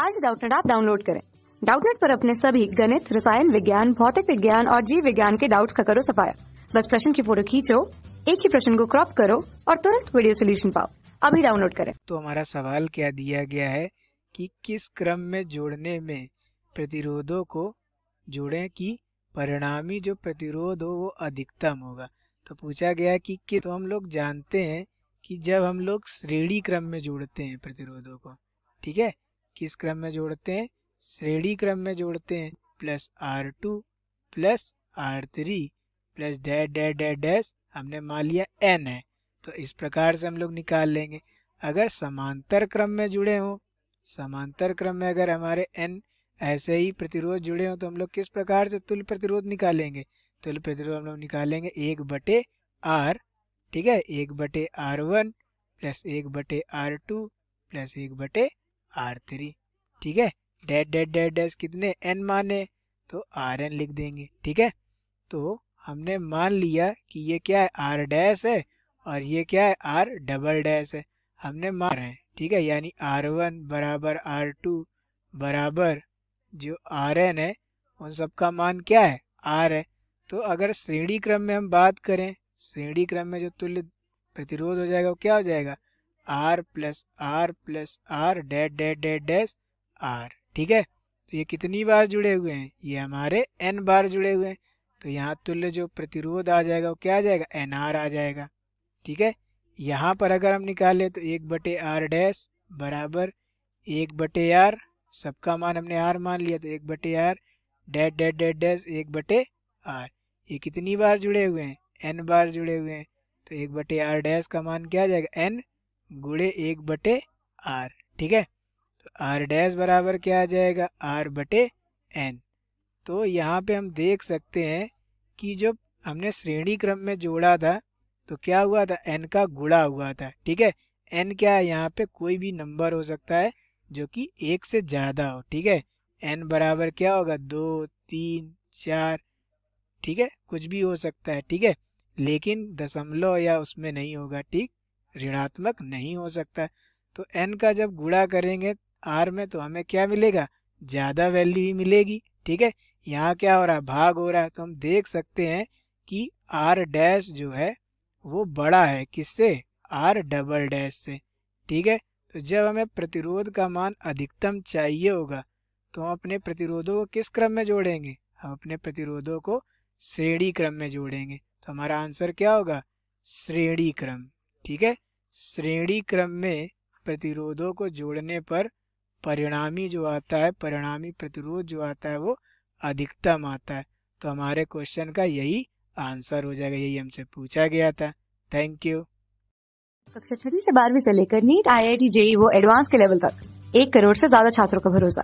आज डाउटनेट आप डाउनलोड करें डाउटनेट पर अपने सभी गणित रसायन विज्ञान भौतिक विज्ञान और जीव विज्ञान के डाउट्स का करो सफाया बस प्रश्न की फोटो खींचो एक ही प्रश्न को क्रॉप करो और तुरंत वीडियो सोल्यूशन पाओ अभी डाउनलोड करें तो हमारा सवाल क्या दिया गया है कि किस क्रम में जोड़ने में प्रतिरोधों को जोड़े कि परिणामी जो प्रतिरोध हो वो अधिकतम होगा तो पूछा गया कि किस तो हम लोग जानते हैं कि जब हम लोग श्रेणी क्रम में जोड़ते हैं प्रतिरोधों को ठीक है किस क्रम में जोड़ते हैं श्रेणी क्रम में जोड़ते हैं plus R two plus R three plus dash dash dash dash हमने मान लिया एन है तो इस प्रकार से हम लोग निकाल लेंगे अगर समांतर क्रम में जुड़े हों समांतर क्रम में अगर हमारे एन ऐसे ही प्रतिरोध जुड़े हों तो हम लोग किस प्रकार से तुल्य प्रतिरोध निकालेंगे तुल्य प्रतिरोध हम लोग निकालेंगे एक बटे आर ठीक है एक बटे आर वन प्लस एक बटे आर टू प्लस एक बटे आर थ्री ठीक है डेड डेड डेड डैश कितने एन माने तो आर एन लिख देंगे ठीक है तो हमने मान लिया कि ये क्या है आर डैश है और ये क्या है आर डबल डैश है हमने मान रहे हैं ठीक है यानी आर वन बराबर आर टू बराबर जो आर एन है उन सबका मान क्या है आर है तो अगर श्रेणी क्रम में हम बात करें श्रेणी क्रम में जो तुल्य प्रतिरोध हो जाएगा वो क्या हो जाएगा R plus R plus R डे डैट डैट डैश आर ठीक है तो ये कितनी बार जुड़े हुए हैं ये हमारे एन बार जुड़े हुए हैं तो यहाँ तुल्य जो प्रतिरोध आ जाएगा वो क्या आ जाएगा एन आर आ जाएगा ठीक है यहाँ पर अगर हम निकालें तो एक बटे आर डैश बराबर एक बटे आर सबका मान हमने आर मान लिया तो एक बटे आर डैट डैट डैट डैश एक बटे आर ये कितनी बार जुड़े हुए हैं एन बार जुड़े हुए हैं तो एक बटे आर डैश का मान क्या आ जाएगा एन गुड़े एक बटे आर ठीक है तो आर डैश बराबर क्या आ जाएगा आर बटे एन तो यहाँ पे हम देख सकते हैं कि जो हमने श्रेणी क्रम में जोड़ा था तो क्या हुआ था एन का गुड़ा हुआ था ठीक है एन क्या है यहाँ पे कोई भी नंबर हो सकता है जो कि एक से ज़्यादा हो ठीक है एन बराबर क्या होगा दो तीन चार ठीक है कुछ भी हो सकता है ठीक है लेकिन दशमलव या उसमें नहीं होगा ठीक ऋणात्मक नहीं हो सकता तो एन का जब गुड़ा करेंगे आर में तो हमें क्या मिलेगा ज़्यादा वैल्यू ही मिलेगी ठीक है यहाँ क्या हो रहा है भाग हो रहा है तो हम देख सकते हैं कि आर डैश जो है वो बड़ा है किससे आर डबल डैश से ठीक है तो जब हमें प्रतिरोध का मान अधिकतम चाहिए होगा तो हम अपने प्रतिरोधों को किस क्रम में जोड़ेंगे हम अपने प्रतिरोधों को श्रेणी क्रम में जोड़ेंगे तो हमारा आंसर क्या होगा श्रेणी क्रम ठीक है श्रेणी क्रम में प्रतिरोधों को जोड़ने पर परिणामी जो आता है परिणामी प्रतिरोध जो आता है वो अधिकतम आता है तो हमारे क्वेश्चन का यही आंसर हो जाएगा यही हमसे पूछा गया था थैंक यू कक्षा छठी से बारहवीं से लेकर NEET I I T JEE वो एडवांस के लेवल तक एक करोड़ से ज्यादा छात्रों का भरोसा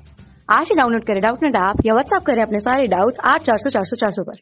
आज ही डाउनलोड करें डाउट नेट ऐप या व्हाट्सअप करें अपने सारे डाउट्स आठ चार सौ चार सौ चार सौ पर